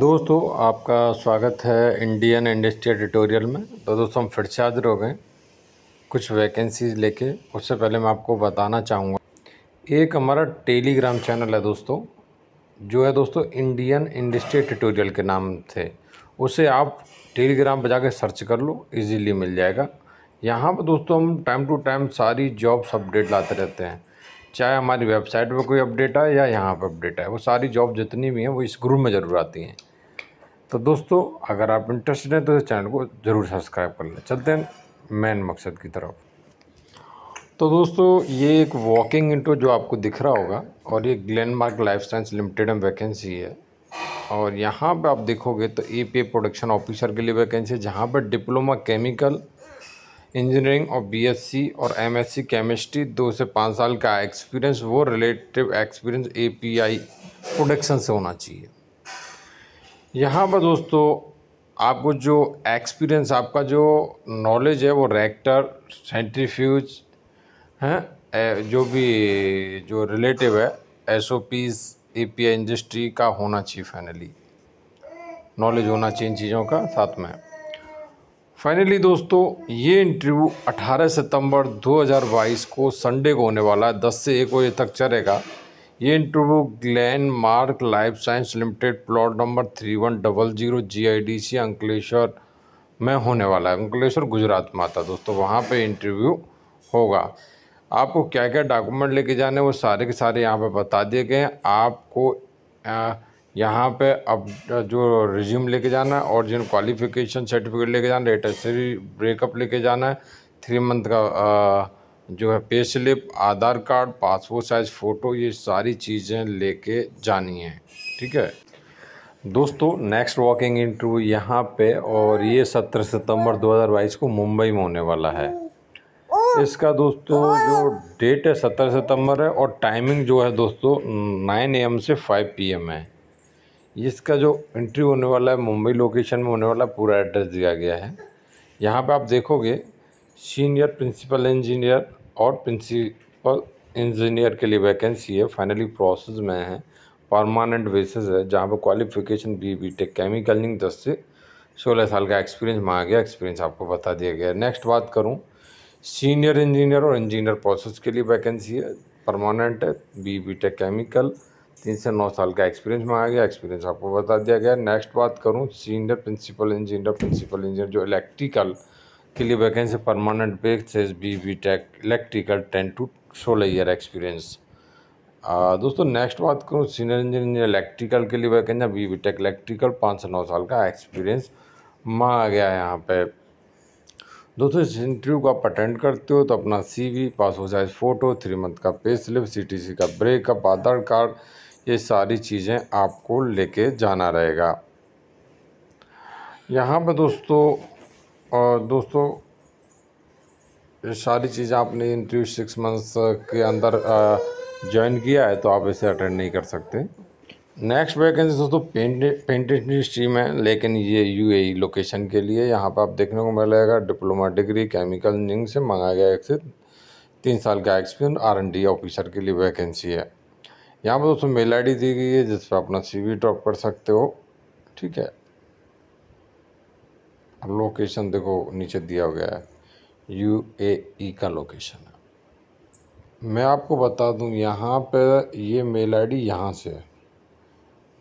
दोस्तों आपका स्वागत है इंडियन इंडस्ट्री एडिटोरियल में तो दोस्तों हम फिर से हाजिर हो गए कुछ वैकेंसीज लेके उससे पहले मैं आपको बताना चाहूँगा एक हमारा टेलीग्राम चैनल है दोस्तों जो है दोस्तों इंडियन इंडस्ट्री ट्यूटोरियल के नाम से उसे आप टेलीग्राम पर जाकर सर्च कर लो ईज़िली मिल जाएगा यहाँ पर दोस्तों हम टाइम टू टाइम सारी जॉब्स अपडेट लाते रहते हैं चाहे हमारी वेबसाइट पर कोई अपडेट आए या यहाँ पर अपडेट आए वो सारी जॉब जितनी भी हैं वो इस ग्रुप में ज़रूर आती हैं तो दोस्तों अगर आप इंटरेस्टेड हैं तो इस चैनल को ज़रूर सब्सक्राइब कर लें चलते हैं मेन मकसद की तरफ तो दोस्तों ये एक वॉकिंग इंटो जो आपको दिख रहा होगा और ये ग्लैंडमार्क लाइफ साइंस लिमिटेड में वैकेंसी है और यहाँ पर आप देखोगे तो ए पी प्रोडक्शन ऑफिसर के लिए वैकेंसी है जहाँ पर डिप्लोमा केमिकल इंजीनियरिंग और बीएससी और एमएससी केमिस्ट्री दो से पाँच साल का एक्सपीरियंस वो रिलेटिव एक्सपीरियंस एपीआई प्रोडक्शन से होना चाहिए यहाँ पर दोस्तों आपको जो एक्सपीरियंस आपका जो नॉलेज है वो रेक्टर सेंट्रीफ्यूज हैं जो भी जो रिलेटिव है S O Ps A P I industry का होना चाहिए फाइनली नॉलेज होना चाहिए इन चीज़ों का साथ में फाइनली दोस्तों ये इंटरव्यू 18 सितंबर 2022 को संडे को होने वाला है दस से एक बजे तक चलेगा ये interview Glenmark life science limited plot number three one double zero G I D C Ankleshwar में होने वाला है अंकलेश्वर गुजरात में आता दोस्तों वहाँ पे इंटरव्यू होगा आपको क्या क्या डॉक्यूमेंट लेके जाने वो सारे के सारे यहाँ पे बता दिए गए हैं आपको आ, यहाँ पे अब जो रिज्यूम लेके जाना है जिन क्वालिफिकेशन सर्टिफिकेट लेके जाना है लेटेस्टरी ब्रेकअप लेके जाना है थ्री मंथ का जो है pay slip Aadhaar card passport size photo ये सारी चीज़ें लेके जानी है ठीक है दोस्तों नेक्स्ट वॉकिंग इंटरव्यू यहाँ पे और ये 17 सितंबर 2022 को मुंबई में होने वाला है इसका दोस्तों जो डेट है 17 सितंबर है और टाइमिंग जो है दोस्तों 9 एम से 5 पीएम है इसका जो एंट्री होने वाला है मुंबई लोकेशन में होने वाला पूरा एड्रेस दिया गया है यहाँ पे आप देखोगे सीनियर प्रिंसिपल इंजीनियर और प्रिंसिपल इंजीनियर के लिए वैकेंसी है फाइनली प्रोसेस में है परमानेंट बेसिस है जहाँ पर qualification B B tech chemical नहीं दस से सोलह साल का एक्सपीरियंस मांगा गया एक्सपीरियंस आपको बता दिया गया नेक्स्ट बात करूँ सीनियर इंजीनियर और इंजीनियर प्रोसेस के लिए वैकेंसी है परमानेंट है बी बी टेक केमिकल तीन से नौ साल का एक्सपीरियंस मांगा गया एक्सपीरियंस आपको बता दिया गया नेक्स्ट बात करूँ senior principal engineer principal engineer जो इलेक्ट्रिकल के लिए vacancy permanent basis B B tech electrical ten to सोलह ईयर एक्सपीरियंस दोस्तों नेक्स्ट बात करूँ सीनियर इंजीनियर इलेक्ट्रिकल के लिए vacancy B B tech electrical पाँच से नौ साल का एक्सपीरियंस मांगा गया है यहाँ पर दोस्तों इस इंटरव्यू को आप अटेंड करते हो तो अपना CV passport size photo three month का पे स्लिप सी का ब्रेकअप आधार कार्ड ये सारी चीज़ें आपको लेके जाना रहेगा यहाँ पर दोस्तों और दोस्तों ये सारी चीज़ें आपने इंटरव्यू सिक्स मंथ्स के अंदर ज्वाइन किया है तो आप इसे अटेंड नहीं कर सकते नेक्स्ट वैकेंसी दोस्तों पेंट पेंटिंग इंडस्ट्री में लेकिन ये यूएई लोकेशन e के लिए यहाँ पर आप देखने को मिलेगा डिप्लोमा डिग्री केमिकल इंजीनियरिंग से मंगाया गया एक से तीन साल का experience R N D officer के लिए वैकेंसी है यहाँ पर दोस्तों मेल आईडी दी गई है जिस पर अपना सीवी ड्रॉप कर सकते हो ठीक है लोकेशन देखो नीचे दिया गया है यू ए ई का लोकेशन है मैं आपको बता दूं यहाँ पर ये मेल आईडी डी यहाँ से है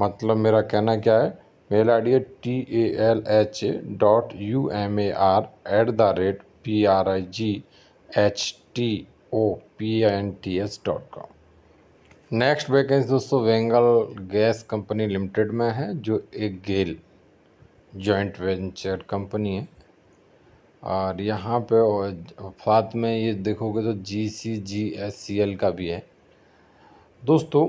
मतलब मेरा कहना क्या है मेल आईडी है T A L H A dot U M A R at the rate P R I G H T O P N T S dot com next vacancy दोस्तों वेंगल गैस कंपनी लिमिटेड में है जो एक गेल joint venture company है और यहाँ पे फात में ये देखोगे तो जी सी जी एस सी एल का भी है दोस्तों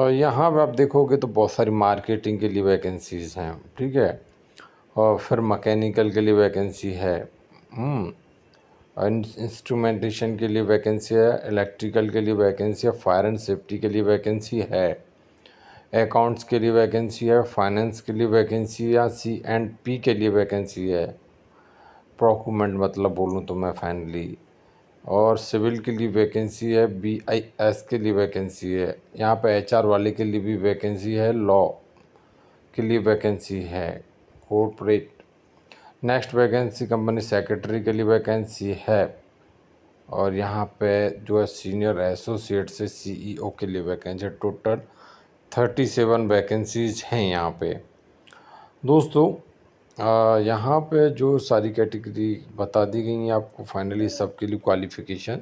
और यहाँ पर आप देखोगे तो बहुत सारी मार्केटिंग के लिए वैकेंसीज़ हैं ठीक है और फिर मकैनिकल के लिए वैकेंसी है हम्म, इंस्ट्रूमेंटेशन के लिए वैकेंसी है इलेक्ट्रिकल के लिए वैकेंसी है फायर एंड सेफ्टी के लिए वैकेंसी है अकाउंट्स के लिए वैकेंसी है फाइनेंस के लिए वैकेंसी या सी एंड पी के लिए वैकेंसी है प्रोक्यूमेंट मतलब बोलूँ तो मैं फाइनली और सिविल के लिए वैकेंसी है बी आई एस के लिए वैकेंसी है यहाँ पर एच आर वाले के लिए भी वैकेंसी है लॉ के लिए वैकेंसी है corporate next vacancy company secretary के लिए वैकेंसी है और यहाँ पे जो है सीनियर एसोसिएट से सीईओ के लिए vacancy total thirty seven vacancies हैं यहाँ पे दोस्तों यहाँ पे जो सारी कैटेगरी बता दी गई हैं आपको फाइनली सबके लिए क्वालिफ़िकेशन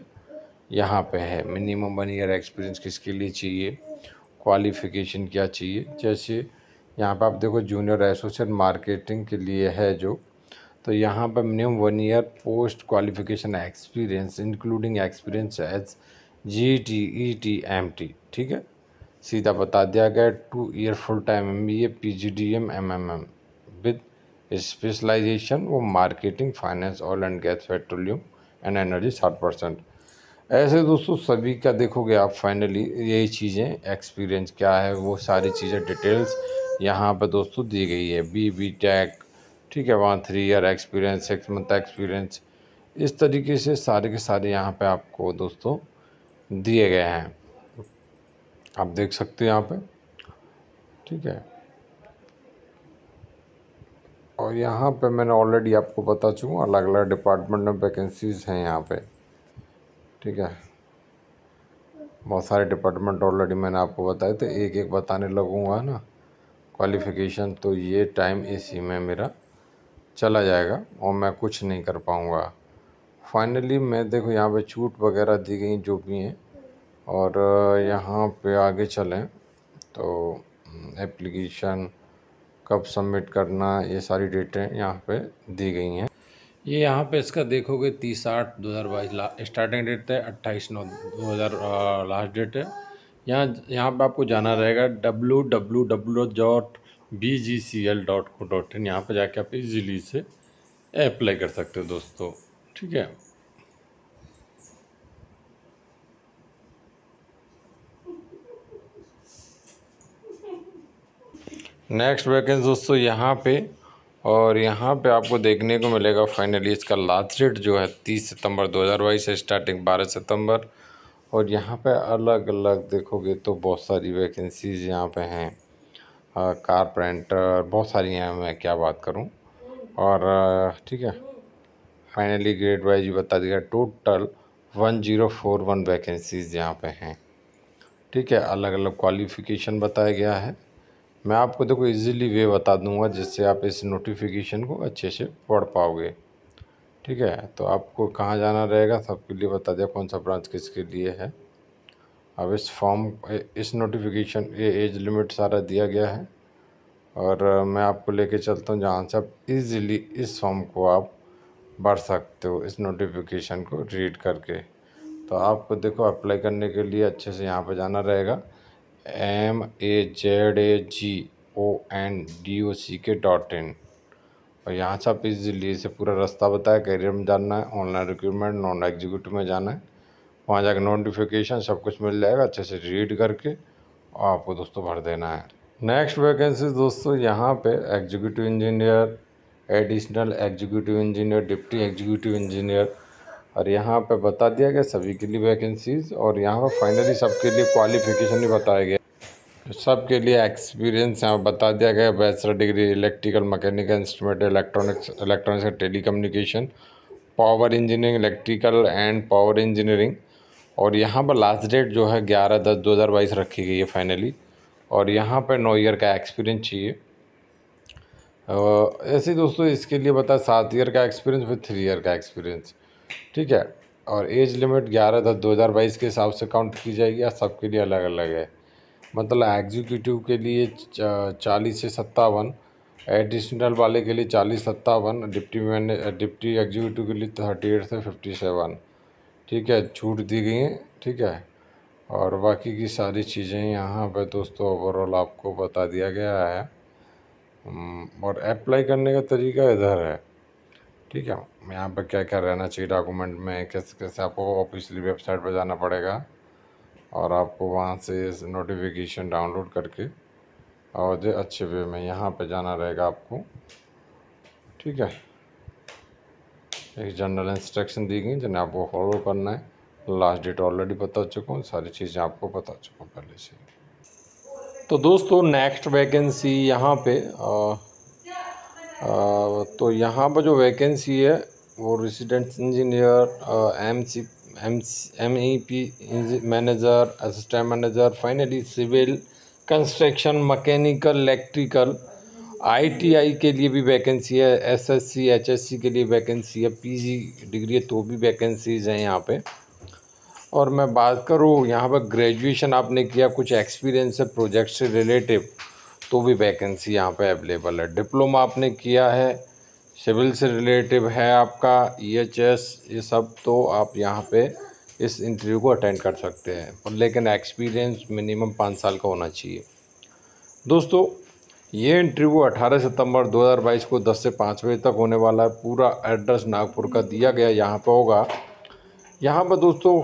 यहाँ पे है मिनिमम वन ईयर एक्सपीरियंस किसके लिए चाहिए क्वालिफ़िकेशन क्या चाहिए जैसे यहाँ पे आप देखो जूनियर एसोसिएट मार्केटिंग के लिए है जो तो यहाँ पर minimum one year post qualification experience including experience as G T E T M T ठीक है सीधा बता दिया गया two year full time M B A P G D M M M M with specialisation वो marketing finance oil and gas petroleum and energy साठ percent ऐसे दोस्तों सभी का देखोगे आप फाइनली यही चीज़ें एक्सपीरियंस क्या है वो सारी चीज़ें डिटेल्स यहाँ पर दोस्तों दी गई है बी बी टेक ठीक है वहाँ three year experience six month experience इस तरीके से सारे के सारे यहाँ पे आपको दोस्तों दिए गए हैं आप देख सकते हो यहाँ पे ठीक है और यहाँ पे मैंने ऑलरेडी आपको बता चुका अलग अलग डिपार्टमेंट में वैकेंसीज हैं यहाँ पे ठीक है बहुत सारे डिपार्टमेंट ऑलरेडी मैंने आपको बताए तो एक एक बताने लगूँगा ना क्वालिफ़िकेशन तो ये टाइम इसी में मेरा चला जाएगा और मैं कुछ नहीं कर पाऊँगा फाइनली मैं देखो यहाँ पे छूट वगैरह दी गई जो भी हैं और यहाँ पे आगे चलें तो एप्लीकेशन हम्म, कब सबमिट करना ये सारी डेटें यहाँ पे दी गई हैं ये यहाँ पे इसका देखोगे तीस आठ दो हज़ार बाईस स्टार्टिंग डेट है अट्ठाईस नौ दो हज़ार लास्ट डेट है यहाँ यहाँ पे आपको जाना रहेगा W W W dot B G C L dot co dot in यहाँ पर जाके आप इजीली से अप्लाई कर सकते हो दोस्तों ठीक है नेक्स्ट वैकेंसी दोस्तों यहाँ पे और यहाँ पे आपको देखने को मिलेगा फाइनली इसका लास्ट डेट जो है तीस सितंबर बाईस से स्टार्टिंग बारह सितंबर और यहाँ पे अलग अलग देखोगे तो बहुत सारी वैकेंसीज़ यहाँ पे हैं कारपेंटर बहुत सारी हैं मैं क्या बात करूं और ठीक है फाइनली ग्रेड वाइज भी बता दिया total one zero four one vacancies यहाँ पे हैं ठीक है अलग अलग क्वालिफ़िकेशन बताया गया है मैं आपको देखो इजीली वे बता दूंगा जिससे आप इस नोटिफिकेशन को अच्छे से पढ़ पाओगे ठीक है तो आपको कहाँ जाना रहेगा सबके लिए बता दिया कौन सा ब्रांच किसके लिए है अब इस फॉर्म इस नोटिफिकेशन ये एज लिमिट सारा दिया गया है और मैं आपको लेके चलता हूँ जहाँ से आप इजीली इस फॉर्म को आप भर सकते हो इस नोटिफिकेशन को रीड करके तो आपको देखो अप्लाई करने के लिए अच्छे से यहाँ पर जाना रहेगा M A Z A G O N D O C K dot इन और यहाँ से आप इजीली से पूरा रास्ता बताया कैरियर में जानना है ऑनलाइन रिक्रूटमेंट नॉन एग्जीक्यूटिव में जाना है वहाँ जाकर नोटिफिकेशन सब कुछ मिल जाएगा अच्छे से रीड करके और आपको दोस्तों भर देना है नेक्स्ट वैकेंसी दोस्तों यहाँ पे executive engineer additional executive engineer deputy executive engineer और यहाँ पे बता दिया गया सभी के लिए वैकेंसीज और यहाँ पर फाइनली सबके लिए क्वालिफिकेशन भी बताया गया सबके लिए एक्सपीरियंस यहाँ बता दिया गया bachelor degree electrical mechanical instrument electronics electronics and tele power engineering electrical and power engineering और यहाँ पर लास्ट डेट जो है ग्यारह दस दो हज़ार बाईस रखी गई है फाइनली और यहाँ पर नौ ईयर का एक्सपीरियंस चाहिए ऐसे ही दोस्तों इसके लिए बता सात ईयर का एक्सपीरियंस फिर थ्री ईयर का एक्सपीरियंस ठीक है और एज लिमिट ग्यारह दस दो हज़ार बाईस के हिसाब से काउंट की जाएगी या सबके लिए अलग अलग है मतलब एग्जीक्यूटिव के लिए चालीस से सत्तावन एडिशनल वाले के लिए चालीस सत्तावन डिप्टी मैने डिप्टी एग्जीक्यूटिव के लिए थर्टी एट से फिफ्टी सेवन ठीक है छूट दी गई हैं ठीक है और बाकी की सारी चीज़ें यहाँ पे दोस्तों ओवरऑल आपको बता दिया गया है हम्म, और अप्लाई करने का तरीका इधर है ठीक है यहाँ पर क्या क्या रहना चाहिए डॉक्यूमेंट में कैसे कैसे आपको ऑफिसली वेबसाइट पर जाना पड़ेगा और आपको वहाँ से नोटिफिकेशन डाउनलोड करके और जो अच्छे वे में यहाँ पर जाना रहेगा आपको ठीक है एक जनरल इंस्ट्रक्शन दी गई जिन्हें आपको फॉलो करना है लास्ट डेट ऑलरेडी बता चुका हूँ सारी चीज़ें आपको बता चुका हूँ पहले से तो दोस्तों नेक्स्ट वैकेंसी यहाँ पे आ, आ, तो यहाँ पर जो वैकेंसी है वो resident engineer M C M M E P manager assistant manager finally civil construction mechanical electrical ITI के लिए भी वैकेंसी है एसएससी एचएससी के लिए वैकेंसी है पीजी डिग्री है तो भी वैकेंसीज़ हैं यहाँ पे और मैं बात करूँ यहाँ पर ग्रेजुएशन आपने किया कुछ एक्सपीरियंस है प्रोजेक्ट से रिलेटिव तो भी वैकेंसी यहाँ पे अवेलेबल है डिप्लोमा आपने किया है सिविल से रिलेटिव है आपका ई e ये सब तो आप यहाँ पे इस इंटरव्यू को अटेंड कर सकते हैं लेकिन एक्सपीरियंस मिनिमम पाँच साल का होना चाहिए दोस्तों ये इंटरव्यू 18 सितंबर 2022 को 10 से 5 बजे तक होने वाला है पूरा एड्रेस नागपुर का दिया गया यहाँ पर होगा यहाँ पर दोस्तों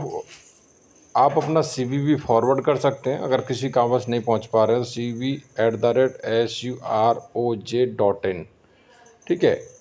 आप अपना सी भी फॉरवर्ड कर सकते हैं अगर किसी कामर्स नहीं पहुँच पा रहे हो C V at the rate S U R O J dot in ठीक है